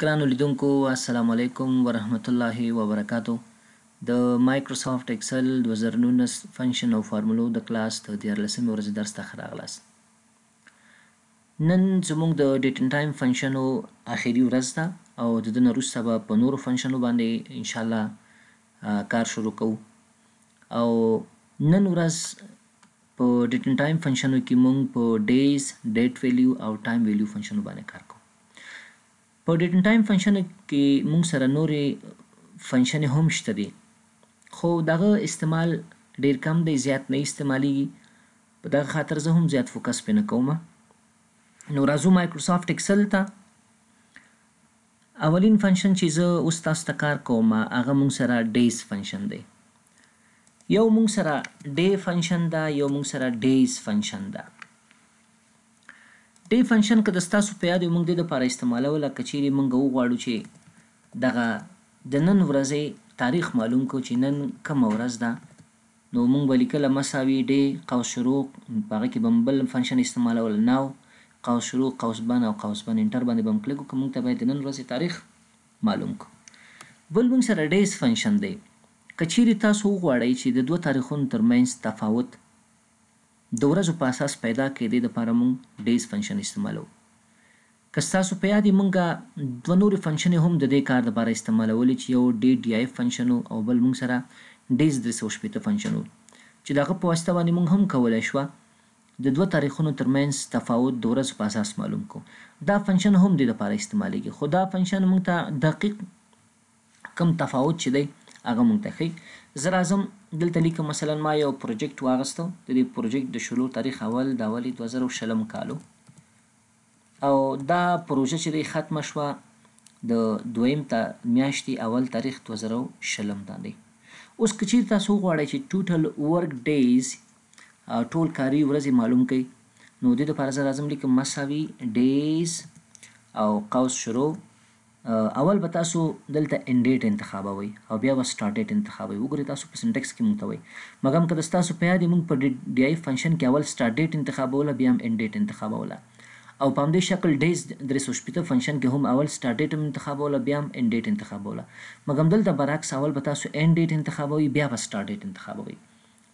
ګرانو لیدونکو السلام علیکم ورحمت الله وبرکاتو د مایکروسافټ ایکسل 2019 فنکشن او فارمولو د کلاس د 13مې ورځې درس ته راغلاس نن زموږ د ډیټ ان ټایم فنکشنو اخیری ورځ ده او د دې وروسته به په نورو فنکشنو باندې ان شاء الله کار شروع کوو او نن ورځ په ډیټ ان ټایم فنکشنو کې موږ په ډیز ډیټ ویلیو او ټایم ویلیو فنکشنو باندې کار په ډیټ ټایم فنکشن کې موږ سره نورې فنکشن هم شته دي خو دغه استعمال ډیر کم دی زیات نه استعمالیږي په دغه خاطر زه هم زیات فوکس پې نه کوم نو راځو مایکروسافټ اکسل ته اولین فنکشن چې زه اوس تاسو ته کار کوم هغه موږ سره ډیز فنکشن دی یو موږ سره ډی فنکشن ده یو موږ سره ډیز فنکشن ده دې فنکشن که د ستاسو په یاد موږ د لپاره استعمالو لکه چیرې موږ وغواړو چې دغه د نن ورځې تاریخ معلوم کو چې نن کوم ورځ ده نو موږ به لیکله مساوي ډې قوس شروق په هغه کې به م بل فنکشن استعمالول ناو قوس شروق قوس بند او قوس بند انټر باندې به م کلیک وکړو موږ ته باید د نن ورځې تاریخ معلوم کو بل موږ سره ډیز فنکشن دی که چیرې تاسو وغواړئ چې د دوه تاریخونو ترمنځ تفاوت د ورځو په اساس پیدا کېدې دپاره موږ ډیز فنکشن استعمالو که ستاسو په یاد موږ دوه نورې فنکشنې هم د دې کار دپاره استعمالولې چې یو ډي ډي ایف فنکشن او بل موږ سره ډیز درې سوه شپېته فنکشن چې د هغه په واسطه باندې موږ هم کولی شوه د دوه تاریخونو ترمنځ تفاوت د ورځو په اساس معلوم کو دا فنکشن هم د لپاره استعمالیږي خو دا فنکشن موږ ته دقیق کم تفاوت چې دی هغه موږ ته ښیي زه راځم دلته لیکم مثلا ما یو پروجیکټ واغستو د دې پروجیکټ د شلو تاریخ اول د اولی 2000 شلم کالو او دا پروژه چې ختمه شوه د دویم تا میاشتې اول تاریخ 2000 شلم باندې اوس کچیر تاسو غواړئ چې ټوټل ورک ډیز ټول کاری ورځې معلوم کړئ نو د دې لپاره زه راځم لیکم مساوي ډیز او قوس شروع اول به تاسو دلته انډیټ انتخابوي او بیا به سټارټیټ انتخابوي وګورئ تاسو په سنټکس کې مونږ ته وایي مګم که ستاسو په یاد مونږ په ډی آی فنکشن کې اول سټارټیټ انتخابوله بیا هم انډیټ انتخابوله او په همدې شکل ډیز درې سو شپېته فنکشن کې هم اول سټارټیټ انتخابوله بیا هم انډیټ انتخابوله مګم دلته برعکس اول به تاسو انډیټ انتخابوي بیا به سټارټیټ انتخابوي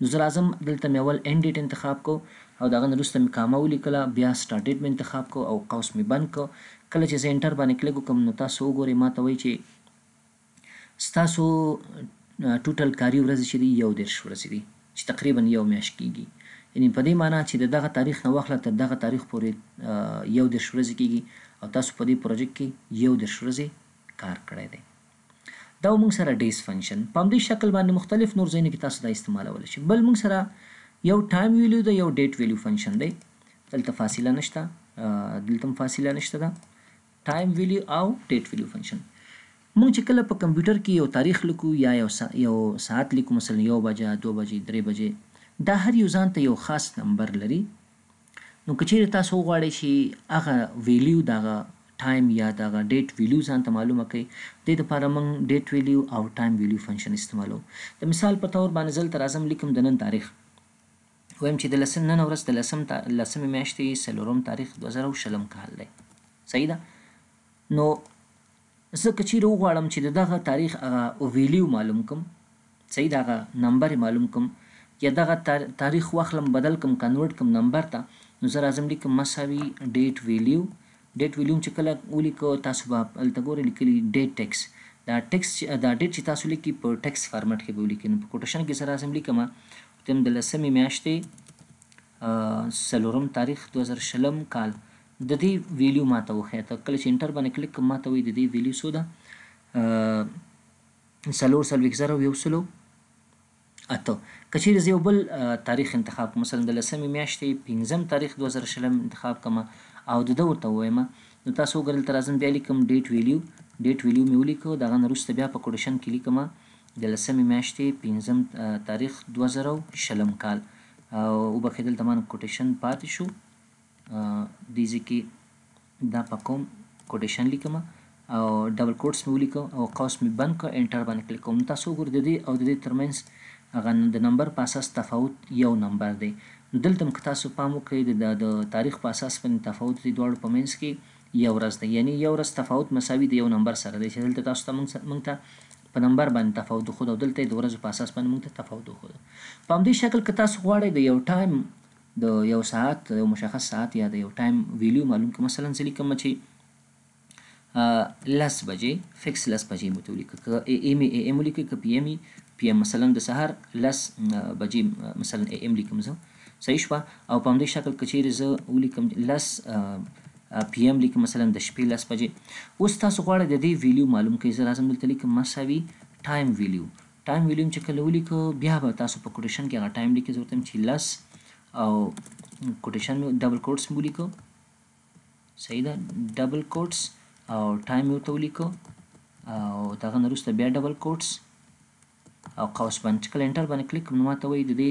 نو زه راځم دلته مې اول انډیټ انتخاب کو او دغه وروسته مې کامه ولیکله بیا سټارټیټ مې انتخاب کو او قوس مې بند کو کله چې سنټر باندې کلیک وکم نو تاسو وګورئ ما ته وایي چې ستاسو ټوټل کاری ورځ چې دی یو دیرش ورځ دی چې تقریبا یو میاشت کیږي یعنی په دې معنی چې دغه تاریخ نه واخله تر دغه تاریخ پورې یو دیرش ورځ کیږي او تاسو په دې پروژه کې یو دیرش ورځ کار کړی دی دا موږ سره ډیس فنکشن په دې شکل باندې مختلف نور ځایونه کې تاسو دا استعمالول شي بل موږ سره یو ټایم ویلیو دی یو ډیټ ویلیو فنکشن دی دلته فاصله نشته دلته فاصله نشته ده ټایم ویلیو او ډیټ ویلیو فنکشن مونږ چې کله په کمپیوټر کې یو تاریخ لیکو یا یو سا... یو ساعت لیکو مثلا یو بجه دو بجې درې بجې دا هر یو ځان ته یو خاص نمبر لري نو که چیرې تاسو وغواړئ چې هغه ویلیو دغه ټایم یا دغه ډیټ ویلیو ځان ته معلومه کړئ د دې لپاره موږ ډیټ ویلیو او ټایم ویلیو فنکشن استعمالو د مثال په تور باندې زل تر اعظم لیکم د نن تاریخ وایم چې د لسم نن ورځ د لسم تا... لسمې میاشتې څلورم تاریخ 2020 کال دی صحیح ده نو زه که چیرې وغواړم چې د دغه تاریخ هغه ویلیو معلوم کم صحیح د هغه نمبر معلوم کم یا دغه تاریخ واخلم بدل کم کنورټ کم نمبر ته نو زه راځم لیکم مساوي ډیټ ویلیو ډیټ ویلیو چې کله ولیکو تاسو به هلته ګورئ لیکلي ډیټ ټیکس دا ټیکس دا ډیټ چې تاسو لیکي په ټیکس فارمټ کې به ولیکئ نو په کوټیشن کې سره اسمبلی کما تم د لسمې میاشتې څلورم تاریخ 2000 شلم کال د دې ویلیو ماته وخه ته کله چې انټر باندې کلیک کوم ماته وي د دې ویلیو سو ده سلور سلویک زره یو سلو اته کچیر زیو بل تاریخ انتخاب مثلا د لسمې میاشتې 15 تاریخ 2000 شلم انتخاب کما او د دورته وایم نو تاسو ګرل تر ازم بیا لیکم ډیټ ویلیو ډیټ ویلیو مې ولیکو دغه نرسته بیا په کوډیشن کې لیکم د لسمې میاشتې 15 تاریخ 2000 شلم کال او وبخیدل تمام کوټیشن پاتې شو دې ځای کې دا پاکوم کوټیشن لیکم او ډبل کوټس مې ولیکم او قوس مې بند کړ انټر باندې کلیک کوم تاسو وګورئ د دې او د دې ترمنځ هغه د نمبر په اساس تفاوت یو نمبر دی دلته م تاسو پام وکړئ د تاریخ په اساس باندې تفاوت دی دواړو په منځ کې یو ورځ دی یعنی یو ورځ تفاوت مساوي دی یو نمبر سره دی چې دلته تاسو ته موږ ته په نمبر باندې تفاوت خو دلته د ورځو په اساس باندې موږ ته تفاوت خو په همدې شکل که تاسو غواړئ د یو ټایم د یو ساعت یو مشخص ساعت یا د یو ټایم ویلیو معلوم کړه مثلا زه لیکم چې لس بجې فکس لس بجې مو ته ولیکه که ای ایم ای ایم ولیکئ که پی ایم پی ایم مثلا د سهار لس بجې مثلا ای ایم لیکم زه صحیح شوه او په همدې شکل که چیرې زه ولیکم لس پی ایم لیکم مثلا د شپې لس بجې اوس تاسو غواړئ د دې ویلیو معلوم کړئ زه راځم دلته لیکم مساوي ټایم ویلیو ټایم ویلیو چې کله ولیکو بیا به تاسو په کوټیشن کې هغه ټایم لیکئ زه ورته چې لس او کوټیشن مې ډبل کوټس مې ولیکو صحیح ده ډبل کوټس او ټایم مې ورته ولیکو او د هغه نه وروسته بیا ډبل کوټس او قوس باندې چې کله انټر باندې کلیک نو ماته وایي د دې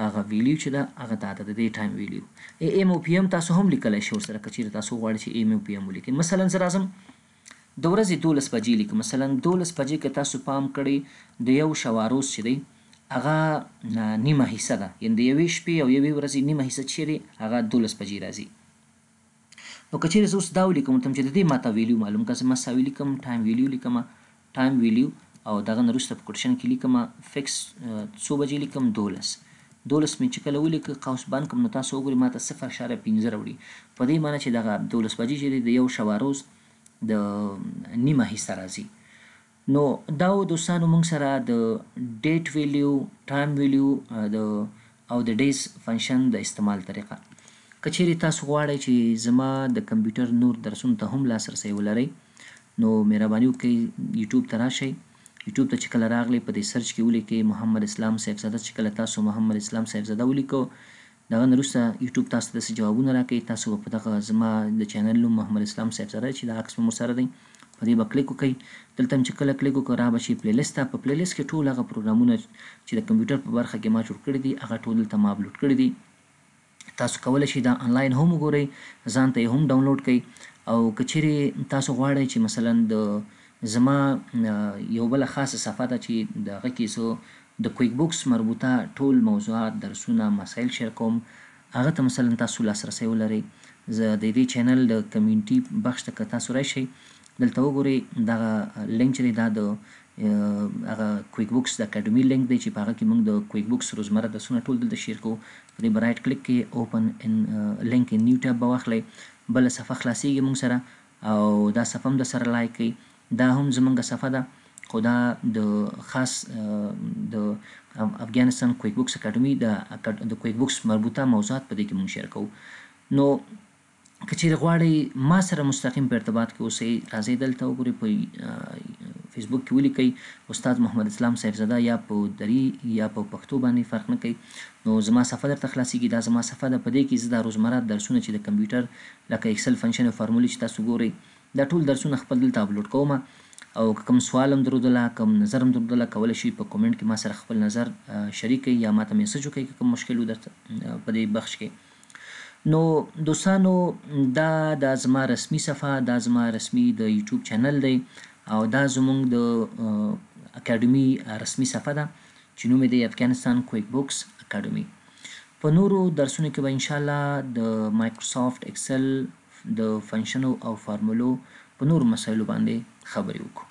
هغه ویلیو چې ده هغه دا ده د دې ټایم ویلیو ای ایم او پی ایم تاسو هم لیکلی شئ ورسره که چېرې تاسو وغواړئ چې ایم او پی ایم ولیکئ مثلا زه راځم د ورځې دولس بجې لیکو مثلا دولس بجې که تاسو پام کړئ د یو شوارو چې دی هغه نیمه حصہ ده یعنی د یوې شپې او یوې ورځې نیمه حصہ چیرې هغه 12 بجې راځي نو کچېره اوس دا ولیکم ته چې د دې ماته ویلیو معلوم کړم ما سوي لیکم ټایم ویلیو لیکم ټایم ویلیو او دغه نرسته په کوټشن کې لیکم فکس څو بجې لیکم 12 دولس می چې کله ولیک قوس بان کوم نو تاسو وګورئ ماته 0.15 راوړي په دې معنی چې دغه دولس بجې چې د یو شواروز د نیمه حصہ راځي نو دا دوستانو موږ سره د ډیټ ویلیو ټایم ویلیو د او د ډیز فنکشن د استعمال طریقه کچېری تاسو غواړئ چې زما د کمپیوټر نور درسونه ته هم لاسرسي ولرئ نو مهرباني وکړئ یوټیوب ته راشئ یوټیوب ته چې کله راغلی په دې سرچ کې ولیکئ محمد اسلام صاحبزاده چې کله تاسو محمد اسلام صاحبزاده ولیکو دغه وروسته یوټیوب تاسو ته جوابونه راکړي تاسو په دغه زما د چینل نوم محمد اسلام صاحبزاده چې د عکس مو سره دی په دې به کلیک وکئ دلته هم چې کله کلیک وکړه را به شي پلی لیست ته په پلی لیست کې ټول هغه پروګرامونه چې د کمپیوټر په برخه کې ما جوړ کړي دي هغه ټول دلته ما اپلوډ کړي دي تاسو کولی شئ دا آنلاین هم وګورئ ځان ته یې هم ډاونلوډ کړئ او که چیرې تاسو غواړئ چې مثلا د زما یو بله خاصه صفحه ده چې د هغه کې څه د کویک بوکس مربوطه ټول موضوعات درسونه مسایل شیر کوم هغه ته مثلا تاسو لاسرسی ولرئ زه د دې چینل د کمیونټي بخش ته که تاسو راشئ دلته وګورئ دغه لینک چې دا د هغه کویک بوکس د اکیډمي لینک دی چې په هغه کې موږ د کویک بوکس روزمره درسونه ټول دلته شیر کوو په دې برایټ کلیک کې اوپن ان لینک ان نیو ټاب به واخلئ بله صفحه خلاصیږي موږ سره او دا صفحه هم د سره لایک کوي دا هم زمونږ صفحه ده خو دا د خاص د افغانستان کویک بوکس اکیډمي د د کویک بوکس مربوطه موضوعات په دې کې مونږ شیر کوو نو که چیرې غواړئ ما سره مستقیم په ارتباط کې اوسئ راځئ دلته وګورئ په فیسبوک کې ولیکئ استاد محمد اسلام صاحبزاده یا په دري یا په پښتو باندې فرق نه کوي نو زما صفحه درته خلاصېږي دا زما صفحه ده په دې کې زه دا روزمره درسونه چې د کمپیوټر لکه اکسل فنکشن او فارمولې چې تاسو ګورئ دا ټول درسونه خپل دلته اپلوډ کوم او کوم سوال هم درودله کوم نظر هم درودله کولای شي په کومنټ کې ما سره خپل نظر شریک یا ماته میسج وکړئ کوم مشکل درته په دې بخش کې نو دوستانو دا دا زما رسمي صفحه دا زما رسمي د یوټیوب چینل دی او دا زمونږ د اکیډمي رسمي صفحه ده چې نوم دی افغانستان کویک بوکس اکیډمي په نورو درسونو کې به ان شاء الله د مایکروسافټ ایکسل د فنکشنو او فارمولو په نور مسایلو باندې خبرې وکړو